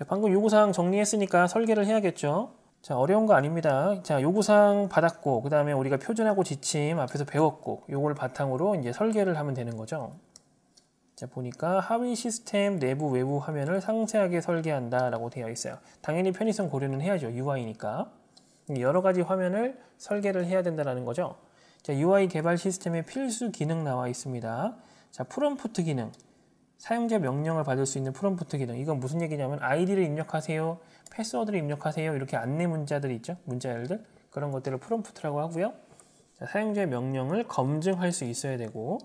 자, 방금 요구사항 정리했으니까 설계를 해야겠죠. 자, 어려운 거 아닙니다. 자, 요구사항 받았고, 그 다음에 우리가 표준하고 지침 앞에서 배웠고, 요걸 바탕으로 이제 설계를 하면 되는 거죠. 자, 보니까 하위 시스템 내부 외부 화면을 상세하게 설계한다 라고 되어 있어요. 당연히 편의성 고려는 해야죠. UI니까. 여러 가지 화면을 설계를 해야 된다라는 거죠. 자, UI 개발 시스템의 필수 기능 나와 있습니다. 자, 프롬프트 기능. 사용자 명령을 받을 수 있는 프롬프트 기능 이건 무슨 얘기냐면 아이디를 입력하세요 패스워드를 입력하세요 이렇게 안내 문자들 있죠 문자열들 그런 것들을 프롬프트라고 하고요 자, 사용자의 명령을 검증할 수 있어야 되고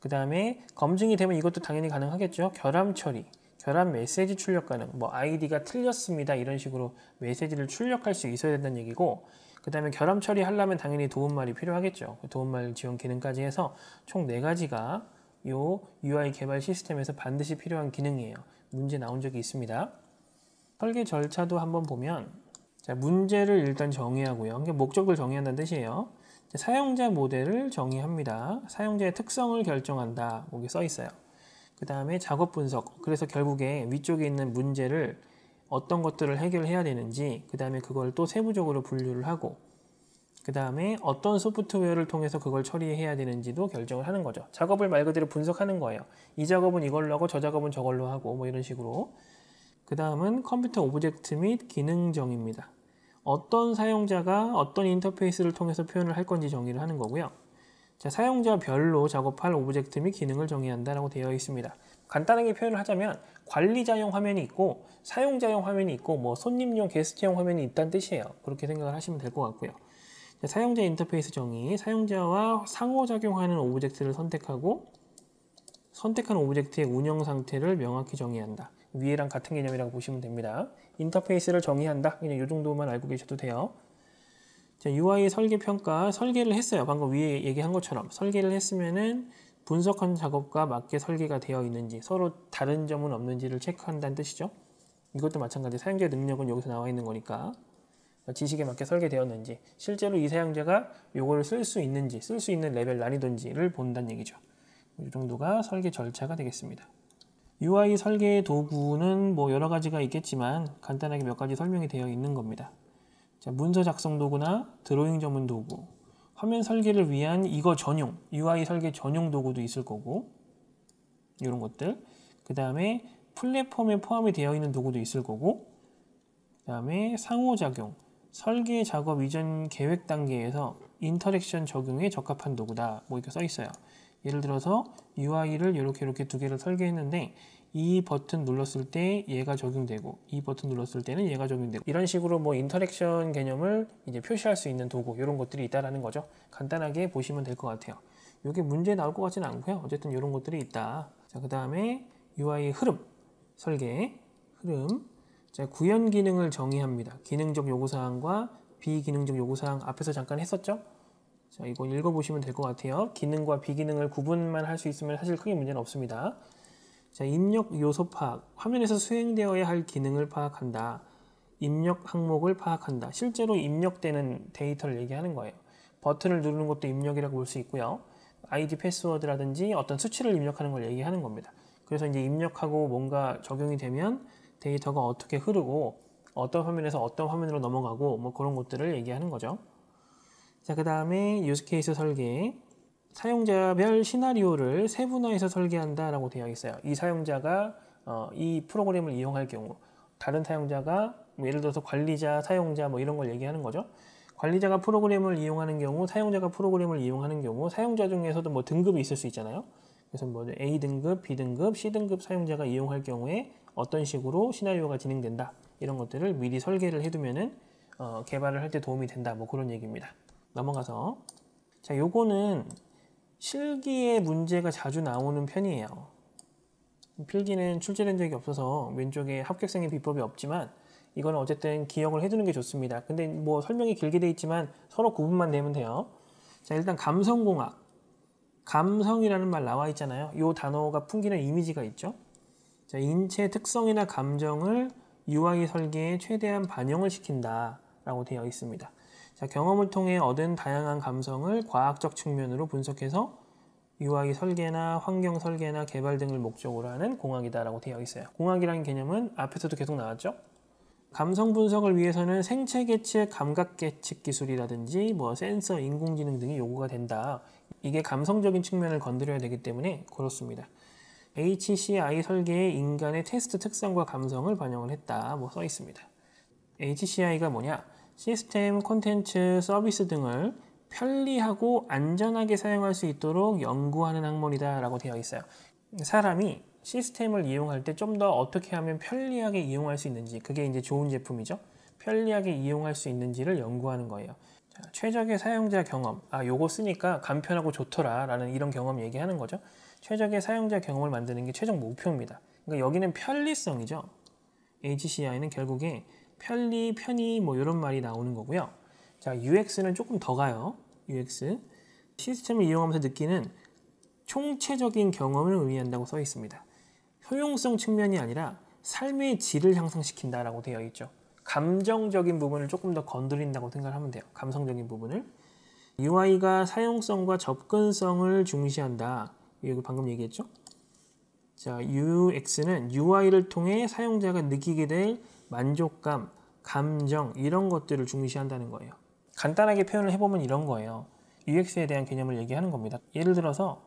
그 다음에 검증이 되면 이것도 당연히 가능하겠죠 결함 처리 결함 메시지 출력 가능 뭐 아이디가 틀렸습니다 이런 식으로 메시지를 출력할 수 있어야 된다는 얘기고 그 다음에 결함 처리하려면 당연히 도움말이 필요하겠죠 도움말 지원 기능까지 해서 총 네가지가 요 UI 개발 시스템에서 반드시 필요한 기능이에요. 문제 나온 적이 있습니다. 설계 절차도 한번 보면 자, 문제를 일단 정의하고요. 이게 목적을 정의한다는 뜻이에요. 자, 사용자 모델을 정의합니다. 사용자의 특성을 결정한다. 여기 뭐 써 있어요. 그 다음에 작업 분석. 그래서 결국에 위쪽에 있는 문제를 어떤 것들을 해결해야 되는지 그 다음에 그걸 또 세부적으로 분류를 하고 그 다음에 어떤 소프트웨어를 통해서 그걸 처리해야 되는지도 결정을 하는 거죠. 작업을 말 그대로 분석하는 거예요. 이 작업은 이걸로 하고 저 작업은 저걸로 하고 뭐 이런 식으로 그 다음은 컴퓨터 오브젝트 및 기능정입니다. 어떤 사용자가 어떤 인터페이스를 통해서 표현을 할 건지 정의를 하는 거고요. 자, 사용자별로 작업할 오브젝트 및 기능을 정의한다라고 되어 있습니다. 간단하게 표현을 하자면 관리자용 화면이 있고 사용자용 화면이 있고 뭐 손님용 게스트용 화면이 있다는 뜻이에요. 그렇게 생각을 하시면 될 것 같고요. 사용자 인터페이스 정의, 사용자와 상호작용하는 오브젝트를 선택하고 선택한 오브젝트의 운영 상태를 명확히 정의한다. 위에랑 같은 개념이라고 보시면 됩니다. 인터페이스를 정의한다. 그냥 이 정도만 알고 계셔도 돼요. 자, UI 설계 평가, 설계를 했어요. 방금 위에 얘기한 것처럼 설계를 했으면은 분석한 작업과 맞게 설계가 되어 있는지 서로 다른 점은 없는지를 체크한다는 뜻이죠. 이것도 마찬가지 사용자 능력은 여기서 나와 있는 거니까 지식에 맞게 설계되었는지 실제로 이 사용자가 요거를 쓸 수 있는지 쓸 수 있는 레벨 난이도인지를 본다는 얘기죠. 이 정도가 설계 절차가 되겠습니다. UI 설계 도구는 뭐 여러 가지가 있겠지만 간단하게 몇 가지 설명이 되어 있는 겁니다. 자, 문서 작성 도구나 드로잉 전문 도구, 화면 설계를 위한 이거 전용, UI 설계 전용 도구도 있을 거고 이런 것들 그 다음에 플랫폼에 포함이 되어 있는 도구도 있을 거고 그 다음에 상호작용, 설계 작업 이전 계획 단계에서 인터랙션 적용에 적합한 도구다 뭐 이렇게 써 있어요 예를 들어서 UI를 이렇게 이렇게 두 개를 설계했는데 이 버튼 눌렀을 때 얘가 적용되고 이 버튼 눌렀을 때는 얘가 적용되고 이런 식으로 뭐 인터랙션 개념을 이제 표시할 수 있는 도구 이런 것들이 있다라는 거죠 간단하게 보시면 될 것 같아요 이게 문제 나올 것 같지는 않고요 어쨌든 이런 것들이 있다 자그 다음에 UI 흐름 설계 흐름 자, 구현 기능을 정의합니다. 기능적 요구사항과 비기능적 요구사항 앞에서 잠깐 했었죠? 자, 이건 읽어보시면 될 것 같아요. 기능과 비기능을 구분만 할 수 있으면 사실 크게 문제는 없습니다. 자, 입력 요소 파악. 화면에서 수행되어야 할 기능을 파악한다. 입력 항목을 파악한다. 실제로 입력되는 데이터를 얘기하는 거예요. 버튼을 누르는 것도 입력이라고 볼 수 있고요. 아이디 패스워드라든지 어떤 수치를 입력하는 걸 얘기하는 겁니다. 그래서 이제 입력하고 뭔가 적용이 되면 데이터가 어떻게 흐르고 어떤 화면에서 어떤 화면으로 넘어가고 뭐 그런 것들을 얘기하는 거죠. 자, 그 다음에 유스케이스 설계. 사용자별 시나리오를 세분화해서 설계한다라고 되어 있어요. 이 사용자가 어, 이 프로그램을 이용할 경우 다른 사용자가 뭐 예를 들어서 관리자, 사용자 뭐 이런 걸 얘기하는 거죠. 관리자가 프로그램을 이용하는 경우, 사용자가 프로그램을 이용하는 경우, 사용자 중에서도 뭐 등급이 있을 수 있잖아요. 그래서 뭐 A 등급, B 등급, C 등급 사용자가 이용할 경우에 어떤 식으로 시나리오가 진행된다 이런 것들을 미리 설계를 해두면은 어, 개발을 할 때 도움이 된다 뭐 그런 얘기입니다 넘어가서 자 요거는 실기에 문제가 자주 나오는 편이에요 필기는 출제된 적이 없어서 왼쪽에 합격생의 비법이 없지만 이거는 어쨌든 기억을 해두는 게 좋습니다 근데 뭐 설명이 길게 돼 있지만 서로 구분만 내면 돼요 자 일단 감성공학 감성이라는 말 나와 있잖아요 요 단어가 풍기는 이미지가 있죠 자, 인체 특성이나 감정을 UI 설계에 최대한 반영을 시킨다 라고 되어 있습니다. 자, 경험을 통해 얻은 다양한 감성을 과학적 측면으로 분석해서 UI 설계나 환경 설계나 개발 등을 목적으로 하는 공학이다라고 되어 있어요. 공학이라는 개념은 앞에서도 계속 나왔죠. 감성 분석을 위해서는 생체 계측, 감각 계측 기술이라든지 뭐 센서, 인공지능 등이 요구가 된다. 이게 감성적인 측면을 건드려야 되기 때문에 그렇습니다. HCI 설계의 인간의 테스트 특성과 감성을 반영을 했다. 뭐 써 있습니다. HCI가 뭐냐? 시스템, 콘텐츠, 서비스 등을 편리하고 안전하게 사용할 수 있도록 연구하는 학문이다 라고 되어 있어요. 사람이 시스템을 이용할 때 좀 더 어떻게 하면 편리하게 이용할 수 있는지 그게 이제 좋은 제품이죠. 편리하게 이용할 수 있는지를 연구하는 거예요. 자, 최적의 사용자 경험, 아 요거 쓰니까 간편하고 좋더라 라는 이런 경험 얘기하는 거죠. 최적의 사용자 경험을 만드는 게 최종 목표입니다. 그러니까 여기는 편리성이죠. HCI는 결국에 편리, 편의 뭐 이런 말이 나오는 거고요. 자, UX는 조금 더 가요. UX. 시스템을 이용하면서 느끼는 총체적인 경험을 의미한다고 써 있습니다. 효용성 측면이 아니라 삶의 질을 향상시킨다라고 되어 있죠. 감정적인 부분을 조금 더 건드린다고 생각하면 돼요. 감성적인 부분을. UI가 사용성과 접근성을 중시한다. 이거 방금 얘기했죠? 자, UX는 UI를 통해 사용자가 느끼게 될 만족감, 감정 이런 것들을 중시한다는 거예요. 간단하게 표현을 해보면 이런 거예요. UX에 대한 개념을 얘기하는 겁니다. 예를 들어서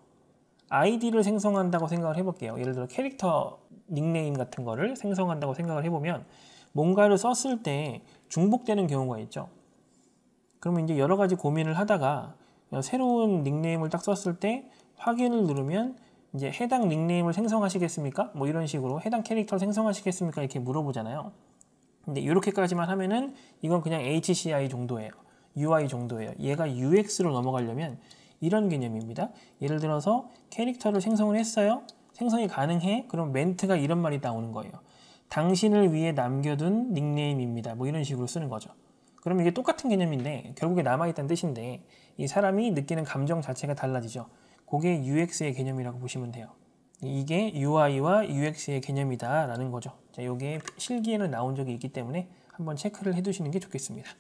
i d 를 생성한다고 생각을 해볼게요. 예를 들어 캐릭터 닉네임 같은 거를 생성한다고 생각을 해보면 뭔가를 썼을 때 중복되는 경우가 있죠. 그러면 이제 여러 가지 고민을 하다가 새로운 닉네임을 딱 썼을 때 확인을 누르면 이제 해당 닉네임을 생성하시겠습니까? 뭐 이런 식으로 해당 캐릭터를 생성하시겠습니까? 이렇게 물어보잖아요. 근데 이렇게까지만 하면은 이건 그냥 HCI 정도예요. UI 정도예요. 얘가 UX로 넘어가려면 이런 개념입니다. 예를 들어서 캐릭터를 생성을 했어요. 생성이 가능해. 그럼 멘트가 이런 말이 나오는 거예요. 당신을 위해 남겨둔 닉네임입니다. 뭐 이런 식으로 쓰는 거죠. 그럼 이게 똑같은 개념인데 결국에 남아있다는 뜻인데 이 사람이 느끼는 감정 자체가 달라지죠. 그게 UX의 개념이라고 보시면 돼요. 이게 UI와 UX의 개념이다라는 거죠. 자, 이게 실기에는 나온 적이 있기 때문에 한번 체크를 해두시는 게 좋겠습니다.